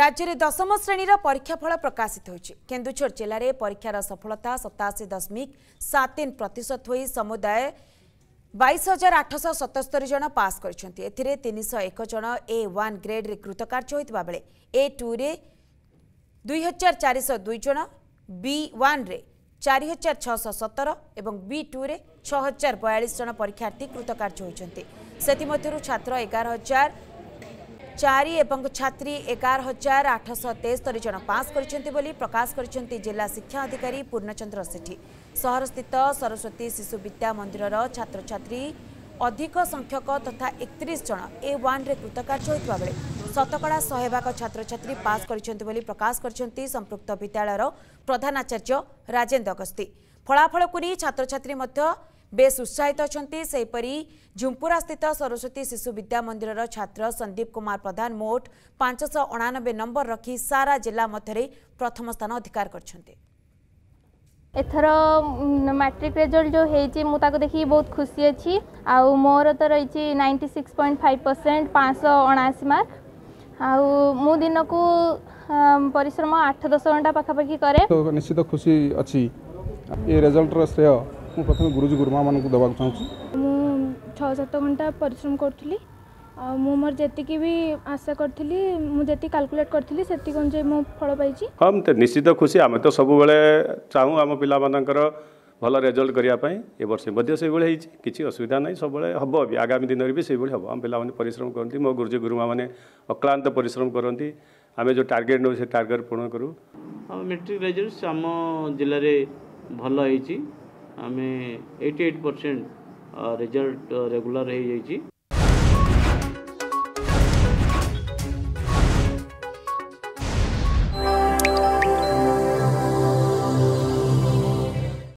ରାଜ୍ୟରେ ଦଶମ ଶ୍ରେଣୀର ପରୀକ୍ଷା ଫଳ ପ୍ରକାଶିତ ହୋଇଛି କେନ୍ଦୁଝର ଜିଲ୍ଲାରେ ପରୀକ୍ଷାର ସଫଳତା ସତାଅଶୀ ଦଶମିକ ସାତ ତିନି ପ୍ରତିଶତ ହୋଇ ସମୁଦାୟ ବାଇଶ ହଜାର ଆଠଶହ ସତସ୍ତରୀ ଜଣ ପାସ୍ କରିଛନ୍ତି ଏଥିରେ ତିନିଶହ ଏକ ଜଣ ଏ ୱାନ୍ ଗ୍ରେଡ଼୍ରେ କୃତକାର୍ଯ୍ୟ ହୋଇଥିବା ବେଳେ ଏ ଟୁରେ ଦୁଇହଜାର ଚାରିଶହ ଦୁଇ ଜଣ ବି ୱାନ୍ରେ ଚାରି ହଜାର ଛଅଶହ ସତର ଏବଂ ବି ଟୁରେ ଛଅ ହଜାର ବୟାଳିଶ ଜଣ ପରୀକ୍ଷାର୍ଥୀ କୃତକାର୍ଯ୍ୟ ହୋଇଛନ୍ତି ସେଥିମଧ୍ୟରୁ ଛାତ୍ର ଏଗାର ହଜାର ଚାରି ଏବଂ ଛାତ୍ରୀ ଏଗାର ହଜାର ଆଠଶହ ତେସ୍ତରି ଜଣ ପାସ୍ କରିଛନ୍ତି ବୋଲି ପ୍ରକାଶ କରିଛନ୍ତି ଜିଲ୍ଲା ଶିକ୍ଷା ଅଧିକାରୀ ପୂର୍ଣ୍ଣଚନ୍ଦ୍ର ସେଠୀ ସହରସ୍ଥିତ ସରସ୍ୱତୀ ଶିଶୁ ବିଦ୍ୟା ମନ୍ଦିରର ଛାତ୍ରଛାତ୍ରୀ ଅଧିକ ସଂଖ୍ୟକ ତଥା ଏକତିରିଶ ଜଣ ଏ ୱାନ୍ରେ କୃତକାର୍ଯ୍ୟ ହୋଇଥିବା ବେଳେ ଶତକଡ଼ା ଶହେ ଭାଗ ଛାତ୍ରଛାତ୍ରୀ ପାସ୍ କରିଛନ୍ତି ବୋଲି ପ୍ରକାଶ କରିଛନ୍ତି ସମ୍ପୃକ୍ତ ବିଦ୍ୟାଳୟର ପ୍ରଧାନାଚାର୍ଯ୍ୟ ରାଜେନ୍ଦ୍ର ଗସ୍ତି ଫଳାଫଳକୁ ନେଇ ଛାତ୍ରଛାତ୍ରୀ ମଧ୍ୟ बेस उत्साहित अहिले सहीपरि स्थित सरस्वती शिशु विद्या मन्दिर छात्र संदीप कुमार प्रधान मोट पाँच सय अणानब्बे नम्बर सारा जिल्ला मध्य प्रथम स्थान अधिकार गरिन्छ एट्रिक रेजल्ट जो मैले बहुत खुसी अनि आउ मोर तिक्स पोइन्ट फाइभ पर्सेन्ट पाँच सय अनासी मर्क आउन परिश्रम आठ दस घन्टा पाखापा गुरुजी गुरुमा चाहन्छु म छ सत घन्टा परिश्रम भी आशा गरिालकुलेट गरिदिन्छ खुसी आमे त सबैबे चाहँ आम पिल लेजल्ट गरेको असुविधा नै सबैले हे आगामी दिन सही भयो अब पिश्रम म गुरुजी गुरुमा म अक्लान्त परिश्रम गरे जो टार्गेट नौ टार्गेट पूर्ण गरौँ मेट्रिक र आम जस्तै भयो है आम एट्टी एट परसेंट रेजल्ट रेगुला